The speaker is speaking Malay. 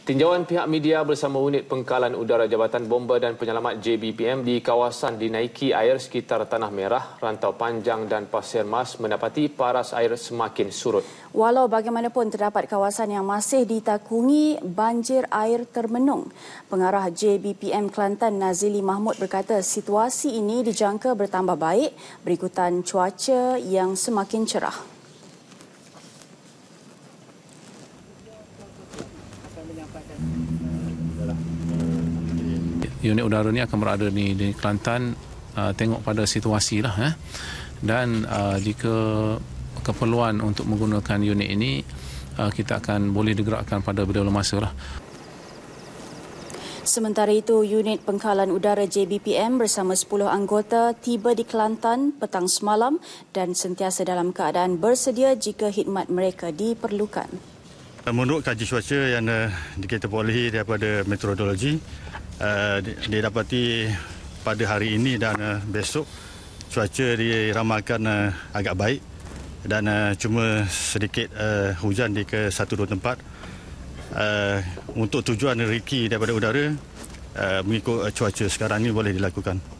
Tinjauan pihak media bersama unit pengkalan udara Jabatan Bomba dan Penyelamat JBPM di kawasan dinaiki air sekitar Tanah Merah, Rantau Panjang dan Pasir Mas mendapati paras air semakin surut. Walau bagaimanapun terdapat kawasan yang masih ditakungi banjir air termenung. Pengarah JBPM Kelantan Nazili Mahmud berkata situasi ini dijangka bertambah baik berikutan cuaca yang semakin cerah. Unit udara ini akan berada di, di Kelantan uh, tengok pada situasi lah. Eh. Dan uh, jika keperluan untuk menggunakan unit ini, uh, kita akan boleh digerakkan pada beberapa masa lah. Sementara itu, unit pengkalan udara JBPM bersama 10 anggota tiba di Kelantan petang semalam dan sentiasa dalam keadaan bersedia jika khidmat mereka diperlukan. Eh, menurut kaji cuaca yang uh, dikaitkan oleh daripada meteorologi, uh, eh, dia dapati pada hari ini dan uh, besok cuaca diramalkan uh, agak baik dan uh, cuma sedikit uh, hujan di ke satu dua tempat. Uh, untuk tujuan riki daripada udara uh, mengikut cuaca sekarang ini boleh dilakukan.